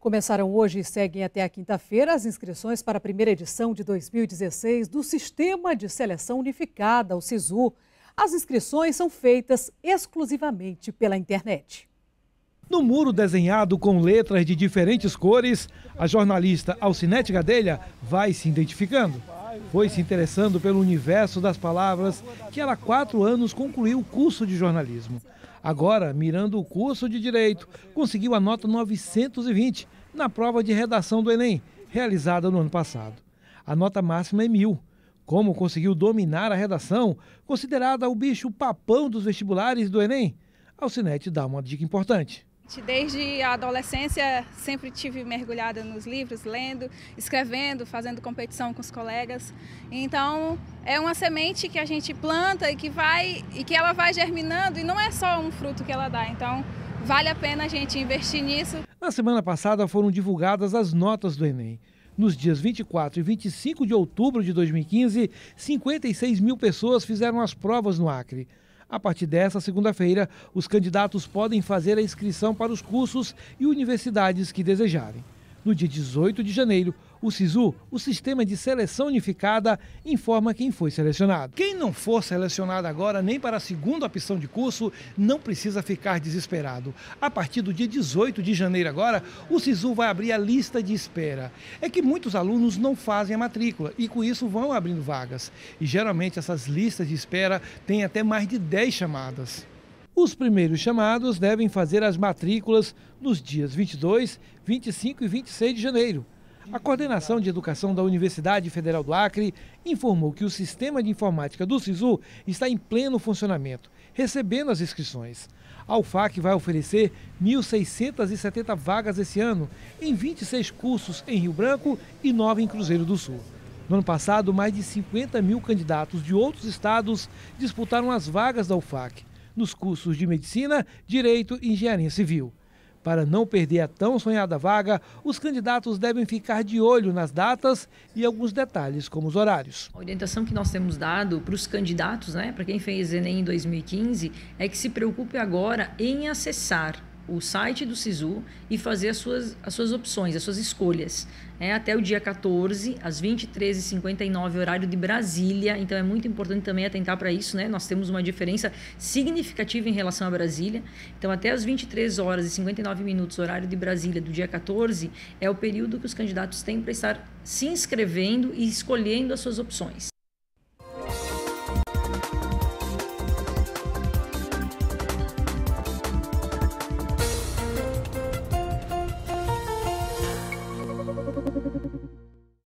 Começaram hoje e seguem até a quinta-feira as inscrições para a primeira edição de 2016 do Sistema de Seleção Unificada, o SISU. As inscrições são feitas exclusivamente pela internet. No muro desenhado com letras de diferentes cores, a jornalista Alcinete Gadelha vai se identificando. Foi se interessando pelo universo das palavras que ela há quatro anos concluiu o curso de jornalismo. Agora, mirando o curso de Direito, conseguiu a nota 920 na prova de redação do Enem, realizada no ano passado. A nota máxima é mil. Como conseguiu dominar a redação, considerada o bicho papão dos vestibulares do Enem? Alcinete dá uma dica importante. Desde a adolescência sempre tive mergulhada nos livros, lendo, escrevendo, fazendo competição com os colegas. Então é uma semente que a gente planta e que vai e que ela vai germinando e não é só um fruto que ela dá. Então vale a pena a gente investir nisso. Na semana passada foram divulgadas as notas do Enem. Nos dias 24 e 25 de outubro de 2015, 56 mil pessoas fizeram as provas no Acre. A partir dessa segunda-feira, os candidatos podem fazer a inscrição para os cursos e universidades que desejarem. No dia 18 de janeiro, o SISU, o Sistema de Seleção Unificada, informa quem foi selecionado. Quem não for selecionado agora nem para a segunda opção de curso, não precisa ficar desesperado. A partir do dia 18 de janeiro agora, o SISU vai abrir a lista de espera. É que muitos alunos não fazem a matrícula e com isso vão abrindo vagas. E geralmente essas listas de espera têm até mais de 10 chamadas. Os primeiros chamados devem fazer as matrículas nos dias 22, 25 e 26 de janeiro. A coordenação de educação da Universidade Federal do Acre informou que o sistema de informática do SISU está em pleno funcionamento, recebendo as inscrições. A UFAC vai oferecer 1.670 vagas esse ano, em 26 cursos em Rio Branco e 9 em Cruzeiro do Sul. No ano passado, mais de 50 mil candidatos de outros estados disputaram as vagas da UFAC nos cursos de Medicina, Direito e Engenharia Civil. Para não perder a tão sonhada vaga, os candidatos devem ficar de olho nas datas e alguns detalhes, como os horários. A orientação que nós temos dado para os candidatos, né, para quem fez Enem em 2015, é que se preocupe agora em acessar o site do SISU e fazer as suas, as suas opções, as suas escolhas. É até o dia 14, às 23h59, horário de Brasília. Então é muito importante também atentar para isso, né? Nós temos uma diferença significativa em relação a Brasília. Então, até as 23 horas e 59 minutos, horário de Brasília, do dia 14, é o período que os candidatos têm para estar se inscrevendo e escolhendo as suas opções.